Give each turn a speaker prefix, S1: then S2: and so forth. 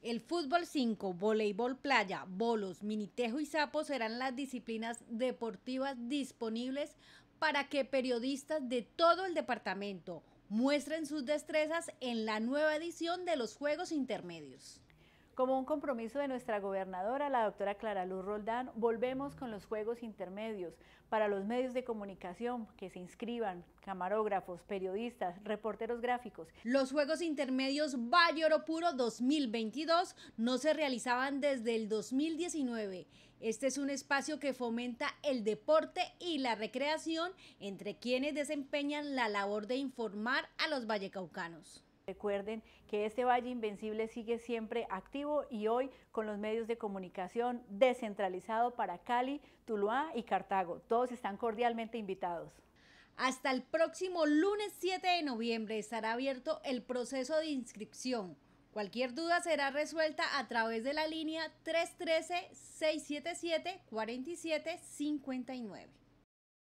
S1: El fútbol 5, voleibol playa, bolos, minitejo y sapo serán las disciplinas deportivas disponibles para que periodistas de todo el departamento muestren sus destrezas en la nueva edición de los Juegos Intermedios. Como un compromiso de nuestra gobernadora, la doctora Clara Luz Roldán, volvemos con los juegos intermedios para los medios de comunicación que se inscriban, camarógrafos, periodistas, reporteros gráficos. Los juegos intermedios Valle Oro Puro 2022 no se realizaban desde el 2019. Este es un espacio que fomenta el deporte y la recreación entre quienes desempeñan la labor de informar a los vallecaucanos. Recuerden que este Valle Invencible sigue siempre activo y hoy con los medios de comunicación descentralizado para Cali, Tuluá y Cartago. Todos están cordialmente invitados. Hasta el próximo lunes 7 de noviembre estará abierto el proceso de inscripción. Cualquier duda será resuelta a través de la línea 313-677-4759.